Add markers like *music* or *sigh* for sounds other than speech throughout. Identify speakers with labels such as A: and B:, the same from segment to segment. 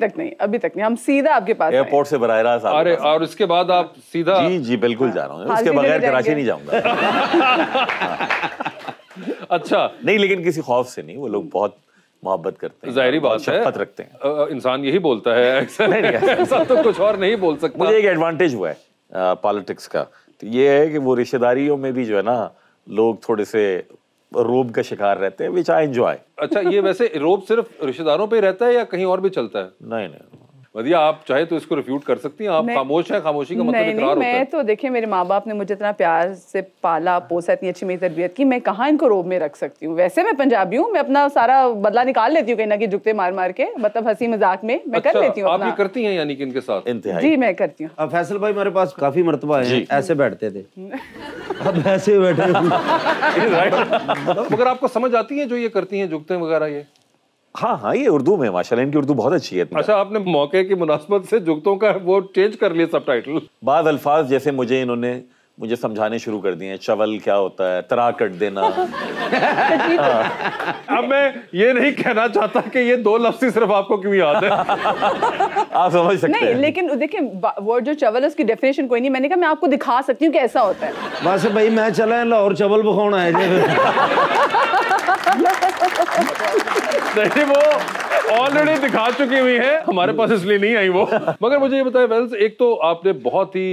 A: तक नहीं अभी तक नहीं हम सीधा आपके पास
B: एयरपोर्ट से बराह रास्त अरे और उसके बाद आप सीधा जी जी बिल्कुल जा रहा हूँ हाँ, उसके बगैर कराची नहीं जाऊंगा *laughs* अच्छा नहीं लेकिन किसी खौफ से नहीं वो लोग बहुत मोहब्बत करते हैं जाहिर बात है रखते हैं इंसान यही बोलता है *laughs* ऐसा तो कुछ और नहीं बोल सकता मुझे एक एडवांटेज हुआ है पॉलिटिक्स का तो ये है कि वो रिश्तेदारियों में भी जो है ना लोग थोड़े से रोब का
C: शिकार रहते हैं
B: विच आई एंजॉय
C: अच्छा ये वैसे रोब सिर्फ रिश्तेदारों पे रहता है या कहीं और भी चलता है नहीं नहीं वदिया आप चाहे तो इसको रिफ्यूट कर सकती हैं आप खामोश हैं खामोशी का मतलब इकरार होता है मैं
A: तो देखिए मेरे माँ बाप ने मुझे इतना प्यार से पाला पोसा इतनी अच्छी मेरी तरबियत की मैं कहाँ इनको रोब में रख सकती हूँ वैसे मैं पंजाबी हूँ मैं अपना सारा बदला निकाल लेती हूँ कहीं ना कि जुगते मार मार के मतलब हंसी मजाक में मैं कर अच्छा, लेती हूँ आप
D: करती हैं यानी कि इनके साथ जी मैं करती हूँ फैसल भाई मेरे पास काफी मरतबा है
B: ऐसे बैठते थे *laughs* अब ऐसे बैठे *laughs*
C: मगर आपको समझ आती है जो ये करती हैं जुगते वगैरह ये
B: हाँ हाँ ये उर्दू में माशाल्लाह इनकी उर्दू बहुत अच्छी है अच्छा आपने मौके की मुनासबत से जुगतों का वो चेंज कर लिया सब टाइटल बाद अल्फाज जैसे मुझे इन्होंने मुझे समझाने शुरू कर दिए चवल क्या होता है तरा कट देना *laughs*
C: अब मैं ये नहीं कहना चाहता कि ये दो लफ्ज सिर्फ आपको क्यों याद है *laughs* आप समझ सकते नहीं हैं
A: लेकिन देखिए वो जो चावल है उसकी डेफिनेशन कोई नहीं मैंने कहा मैं आपको दिखा सकती हूँ कैसा होता है
D: बस भाई मैं चला लाहौर चावल बखाना है
C: नहीं वो ऑलरेडी दिखा चुकी हुई है हमारे पास इसलिए नहीं आई वो मगर मुझे ये बताया वेल्स एक तो आपने बहुत ही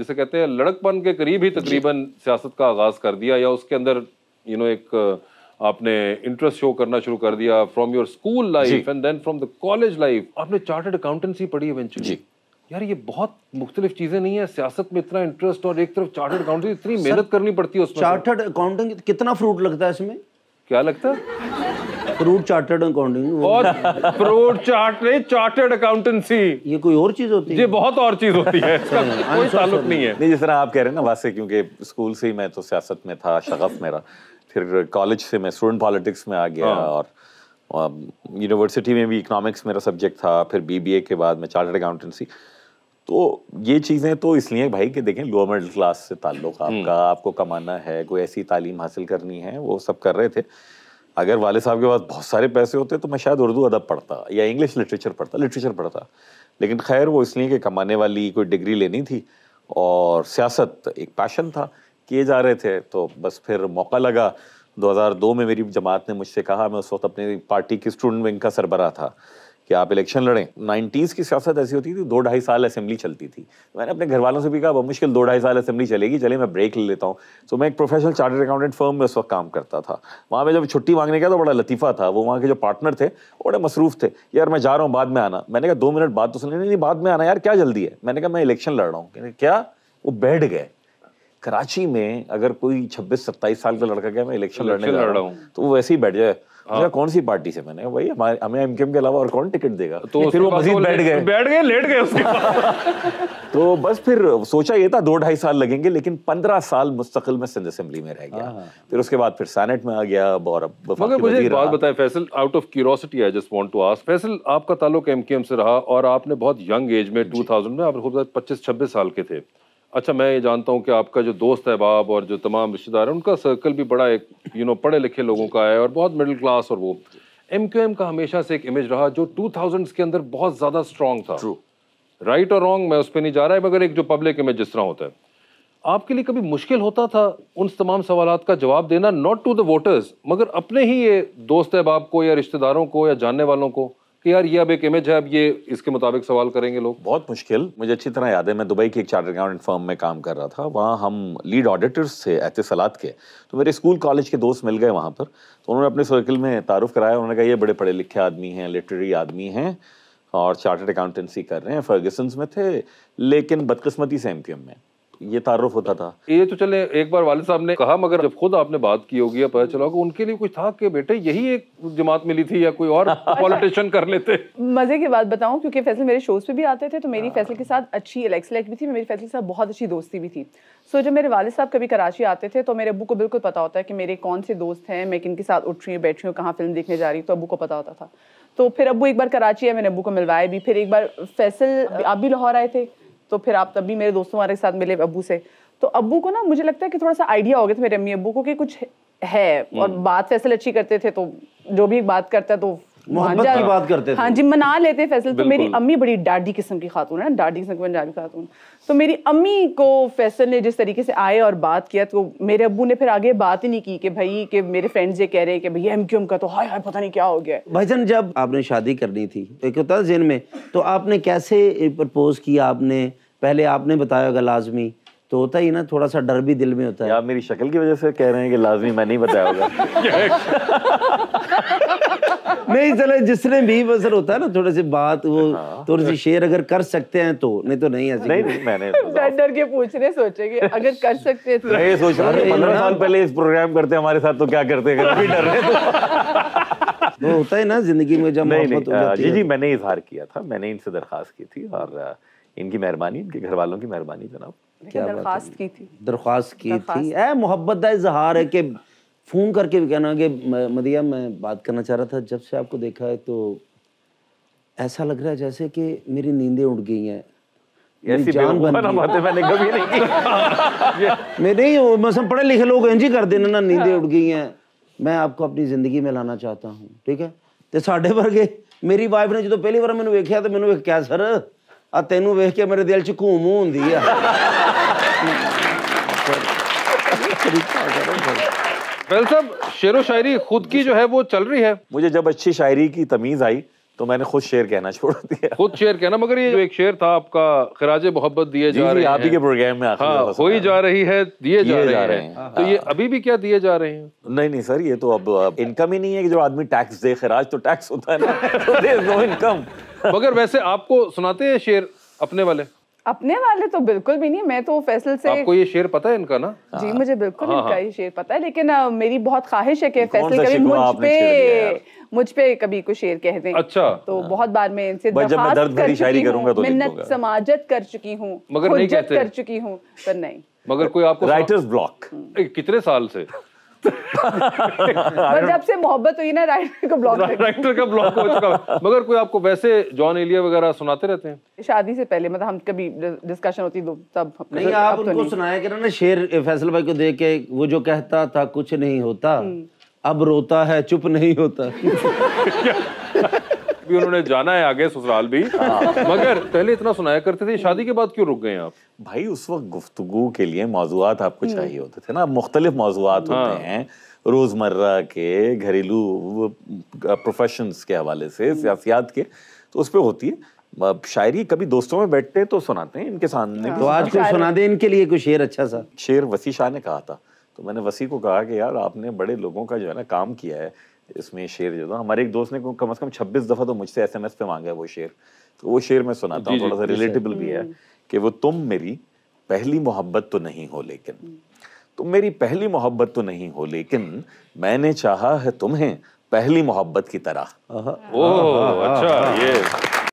C: जिसे कहते हैं लड़कपन के करीब ही तकरीबन सियासत का आगाज कर दिया या उसके अंदर यू नो एक आपने इंटरेस्ट शो करना शुरू कर दिया from your school life and then from the college life आपने चार्टर्ड अकाउंटेंसी पढ़ी इवेंचुअली यार ये बहुत मुख्तलिफ चीजें नहीं है सियासत में इतना इंटरेस्ट और एक तरफ चार्टर्ड अकाउंटेंट इतनी मेहनत करनी पड़ती है उसमें चार्टर्ड अकाउंटेंट कितना फ्रूट लगता है इसमें क्या लगता है
D: फ्रूट चार्टर्ड अकाउंटिंग और
C: फ्रूट चार्टर्ड चार्टर्ड अकाउंटेंसी ये कोई और चीज होती है ये बहुत और चीज होती है इसका *laughs* कोई ताल्लुक नहीं है नहीं जिस
B: तरह आप कह रहे हैं ना वैसे क्योंकि स्कूल से ही मैं तो सियासत में था शगफ मेरा फिर कॉलेज से मैं स्टूडेंट पॉलिटिक्स में आ गया हाँ। और यूनिवर्सिटी um, में भी इकोनॉमिक्स मेरा सब्जेक्ट था फिर बीबीए के बाद मैं चार्टर्ड अकाउंटेंसी तो ये चीज़ें तो इसलिए भाई कि देखें लोअर मिडिल क्लास से ताल्लुक हम्म। आपका आपको कमाना है कोई ऐसी तालीम हासिल करनी है वो सब कर रहे थे अगर वाले साहब के पास बहुत सारे पैसे होते तो मैं शायद उर्दू अदब पढ़ता या इंग्लिश लिटरेचर पढ़ता लिटरेचर पढ़ता लेकिन खैर वो इसलिए कि कमाने वाली कोई डिग्री लेनी थी और सियासत एक पैशन था किए जा रहे थे तो बस फिर मौका लगा 2002 में मेरी जमात ने मुझसे कहा मैं उस वक्त अपनी पार्टी की स्टूडेंट विंग का सरबरा था कि आप इलेक्शन लड़ें नाइन्टीज़ की सियासत ऐसी होती थी दो ढाई साल असेंबली चलती थी मैंने अपने घर वालों से भी कहा मुश्किल दो ढाई साल असेंबली चलेगी चले मैं ब्रेक ले लेता हूँ तो मैं एक प्रोफेशनल चार्टर्ड अकाउंटेंट फर्म में उस वक्त काम करता था वहाँ पर जब छुट्टी मांगने का तो बड़ा लतीफ़ा था वो वहाँ के जो पार्टनर थे बड़े मसरूफ़ थे यार मैं जा रहा हूँ बाद में आना मैंने कहा दो मिनट बाद तो सुन नहीं बाद में आना यार क्या जल्दी है मैंने कहा मैं इलेक्शन लड़ रहा हूँ क्या वो बैठ गए कराची में अगर कोई 26-27 साल का लड़का गया मैं इलेक्शन लड़ने लड़ रहा हूँ तो वो वैसे ही बैठ जाए हाँ। कौन सी पार्टी से मैंने भाई हमारे हमें एमकेएम के अलावा और कौन टिकट देगा तो फिर वो मजीद तो बैठ गए
C: बैठ गए लेट गए उसके
B: *laughs* तो बस फिर सोचा ये था दो ढाई साल लगेंगे लेकिन पंद्रह साल मुस्तकिल में सिंध असेंबली में रह गया हाँ, हाँ। फिर उसके बाद फिर सेनेट में आ गया
C: और मगर मुझे एक बात बताएं Faisal out of curiosity I just want to ask Faisal आपका ताल्लुक एमकेएम से रहा और आपने बहुत यंग एज में 2000 में आप खुद 25 26 साल के थे अच्छा मैं ये जानता हूँ कि आपका जो दोस्त अहबाब और जो तमाम रिश्तेदार हैं उनका सर्कल भी बड़ा एक यू नो पढ़े लिखे लोगों का है और बहुत मिडिल क्लास और वो एम क्यू एम का हमेशा से एक इमेज रहा जो टू थाउजेंड्स के अंदर बहुत ज़्यादा स्ट्रॉन्ग था राइट और रॉन्ग मैं उस पर नहीं जा रहा है मगर एक जो पब्लिक इमेज जिस तरह होता है आपके लिए कभी मुश्किल होता था उन तमाम सवाल का जवाब देना नॉट टू द वोटर्स मगर अपने ही ये दोस्त अहबाब को या रिश्तेदारों को या जानने वालों को कि यार ये अब एक इमेज है अब ये इसके मुताबिक सवाल करेंगे लोग बहुत मुश्किल मुझे अच्छी तरह याद है मैं दुबई की एक
B: चार्ट अकाउंटेंट फर्म में काम कर रहा था वहाँ हम लीड ऑडिटर्स थे सलाद के तो मेरे स्कूल कॉलेज के दोस्त मिल गए वहाँ पर तो उन्होंने अपने सर्कल में तारुफ कराया उन्होंने कहा ये बड़े पढ़े लिखे आदमी हैं लिटरेरी आदमी हैं और चार्टर्ड अकाउंटेंसी कर रहे हैं फर्गसन्स में थे लेकिन बदकस्मती से एम में ये तारुफ होता था
C: ये तो चले एक बार वाले साहब ने कहा मगर जब खुद आपने बात की होगी या पता चला उनके लिए कुछ था कि बेटे यही एक जमात मिली थी या कोई और पॉलिटिशियन *laughs* कर लेते
A: मजे की बात बताऊं क्योंकि फैसल मेरे शोज पे भी आते थे तो मेरी फैसल के साथ अच्छी इलेक्ट सिलेक्ट भी थी मेरी फैसल के साथ बहुत अच्छी दोस्ती भी थी सो जब मेरे वाले साहब कभी कराची आते थे तो मेरे अबू को बिल्कुल पता होता है कि मेरे कौन से दोस्त हैं मैं किन के साथ उठ रही हूँ बैठ रही हूँ कहाँ फिल्म देखने जा रही हूँ तो अबू को पता होता था तो फिर अबू एक बार कराची है मैंने अबू को मिलवाया भी फिर एक बार फैसल हाँ। आप भी लाहौर आए थे तो फिर आप तब भी मेरे दोस्तों हमारे साथ मिले अबू से तो अबू को ना मुझे लगता है कि थोड़ा सा आइडिया हो गया था मेरे अम्मी अबू को कि कुछ है और हम्म। बात फैसल अच्छी करते थे तो जो भी बात करता है तो मोहब्बत की बात करते थे हाँ जी मना लेते फैसल तो मेरी अम्मी बड़ी डाडी किस्म की खातून है ना डाडी किस्म की पंजाबी खातून तो मेरी अम्मी को फैसल ने जिस तरीके से आए और बात किया तो मेरे अबू ने फिर आगे बात ही नहीं की कि भाई कि मेरे फ्रेंड्स ये कह रहे हैं कि भैया एम क्यू एम का तो हाय हाय पता नहीं क्या हो गया
D: भाईजान जब आपने शादी करनी थी एक होता जेन में तो आपने कैसे प्रपोज किया आपने पहले आपने बताया होगा लाजमी तो होता ही ना थोड़ा सा डर भी दिल में होता है यार मेरी शक्ल की वजह से कह रहे हैं कि लाजमी मैं नहीं बताया होगा *laughs* *laughs* *laughs* नहीं चले जिसने भी असर होता है ना थोड़ा सी बात वो हाँ। थोड़ी सी शेयर अगर कर सकते हैं तो नहीं तो नहीं ऐसे नहीं मैंने
A: *laughs* डर डर के पूछने सोचे कि अगर कर सकते हैं तो ये सोच रहा हूं 15 साल
B: पहले इस प्रोग्राम करते हमारे साथ तो क्या करते अगर अभी डर रहे तो *laughs* वो होता है ना जिंदगी में जब मोहब्बत हो जाती है जी जी तो। मैंने इजहार किया था मैंने इनसे दरख्वास्त की थी और इनकी मेहरबानी इनके घर वालों की मेहरबानी जनाब
D: क्या दरखास्त की थी दरख्वास्त की थी ए मोहब्बत का इजहार है कि फ़ोन करके भी कहना कि मदिया मैं बात करना चाह रहा था जब से आपको देखा है तो ऐसा लग रहा है जैसे कि मेरी नींदें उड़ गई हैं ऐसी जान बन बातें मैंने कभी नहीं की *laughs* मैं नहीं मतलब पढ़े लिखे लोग हैं जी कर देना ना नींदें उड़ गई हैं मैं आपको अपनी ज़िंदगी में लाना चाहता हूँ ठीक है ਤੇ ਸਾਡੇ ਵਰਗੇ ਮੇਰੀ ਵਾਈਫ ਨੇ ਜਦੋਂ ਪਹਿਲੀ ਵਾਰ ਮੈਨੂੰ ਵੇਖਿਆ ਤੇ ਮੈਨੂੰ ਕਿਹਾ ਸਰ ਆ ਤੈਨੂੰ ਵੇਖ ਕੇ ਮੇਰੇ ਦਿਲ 'ਚ ਘੂਮ ਹੁੰਦੀ ਆ
C: पहल साहब शेर व शायरी
B: खुद की जो है वो चल रही है मुझे जब अच्छी शायरी की तमीज आई तो मैंने खुद शेर कहना छोड़
C: दिया खुद शेर कहना मगर ये जो एक शेर था आपका खराज मोहब्बत दिए जा रहे हैं के प्रोग्राम में हाँ, हो ही जा रही है दिए जा, जा रहे हैं तो ये हाँ। अभी भी क्या दिए जा रहे हैं नहीं नहीं सर ये तो अब,
B: इनकम ही नहीं है कि जो आदमी टैक्स दे खराज तो टैक्स होता है ना *laughs* तो इनकम मगर
C: वैसे आपको सुनाते हैं शेर अपने वाले
A: अपने वाले तो बिल्कुल भी नहीं मैं तो फैसल से आपको ये
C: शेर पता है इनका ना जी हाँ। मुझे
A: बिल्कुल हाँ, इनका हाँ। ये शेर पता है लेकिन आ, मेरी बहुत ख्वाहिश है कि फैसल कभी मुझ पे मुझ पे कभी कुछ शेर कह दें अच्छा तो हाँ। बहुत बार मैं इनसे जब तो मिन्नत समाजत कर चुकी हूँ मगर कर चुकी हूँ पर नहीं
C: मगर कोई आपको राइटर्स ब्लॉक कितने साल से पर जब
A: से मोहब्बत हुई ना राइटर का ब्लॉक राइटर
C: का ब्लॉक हो चुका मगर कोई आपको वैसे जॉन एलिया वगैरह सुनाते रहते हैं
A: *laughs* शादी से पहले मतलब हम कभी डिस्कशन होती तो तब नहीं आप तो उनको सुनाया
D: करो ना शेर फैसल भाई को देख के वो जो कहता था कुछ नहीं होता हम्म। अब रोता है चुप नहीं होता
C: *laughs* भी उन्होंने जाना है आगे ससुराल भी हाँ। मगर पहले इतना सुनाया करते थे शादी के बाद क्यों रुक गए आप भाई उस वक्त गुफ्तगु के
B: लिए मौजूद आपको हम्म। चाहिए होते थे ना मुख्तलिफ मौजूद हाँ। होते हैं रोज़मर्रा के घरेलू प्रोफेशन के हवाले से हम्म। सियासियात के तो उस पर होती है शायरी कभी दोस्तों में बैठते हैं तो सुनाते हैं इनके सामने हाँ। तो आज कोई सुना दे इनके लिए कुछ शेर अच्छा सा शेर वसी शाह ने कहा था तो मैंने वसी को कहा कि यार आपने बड़े लोगों का जो है ना काम किया है इसमें शेर जो था हमारे एक दोस्त ने कम से कम 26 दफ़ा तो मुझसे एसएमएस पे मांगा है वो शेर तो वो शेर मैं सुनाता हूँ थोड़ा सा रिलेटेबल भी है हम्म। कि वो तुम मेरी पहली मोहब्बत तो नहीं हो लेकिन हम्म। तुम मेरी पहली मोहब्बत तो नहीं हो लेकिन मैंने चाहा है तुम्हें पहली मोहब्बत की तरह ओह हाँ, हाँ, हाँ, अच्छा ये